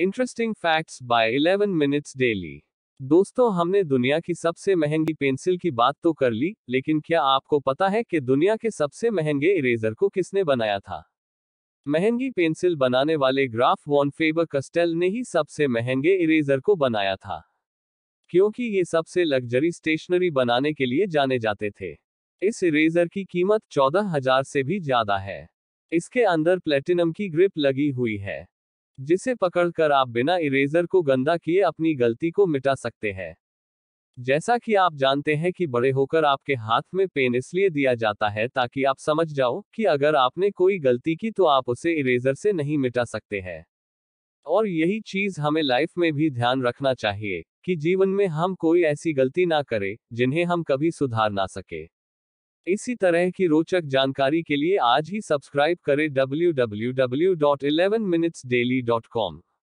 interesting facts by 11 minutes daily दोस्तों हमने दुनिया की सबसे महंगी पेंसिल की बात तो कर ली लेकिन क्या आपको पता है कि दुनिया के सबसे महंगे इरेजर को किसने बनाया था महंगी पेंसिल बनाने वाले ग्राफ वॉन फेबर कस्टेल ने ही सबसे महंगे इरेजर को बनाया था क्योंकि ये सबसे लग्जरी स्टेशनरी बनाने के लिए जाने जाते थे इस इरेजर की कीमत चौदह हजार से भी ज्यादा है इसके अंदर प्लेटिनम की ग्रिप लगी हुई है जिसे पकड़कर आप बिना इरेजर को गंदा किए अपनी गलती को मिटा सकते हैं जैसा कि आप जानते हैं कि बड़े होकर आपके हाथ में पेन इसलिए दिया जाता है ताकि आप समझ जाओ कि अगर आपने कोई गलती की तो आप उसे इरेजर से नहीं मिटा सकते हैं और यही चीज हमें लाइफ में भी ध्यान रखना चाहिए कि जीवन में हम कोई ऐसी गलती ना करें जिन्हें हम कभी सुधार ना सके इसी तरह की रोचक जानकारी के लिए आज ही सब्सक्राइब करें W W W dot eleven minutes daily dot com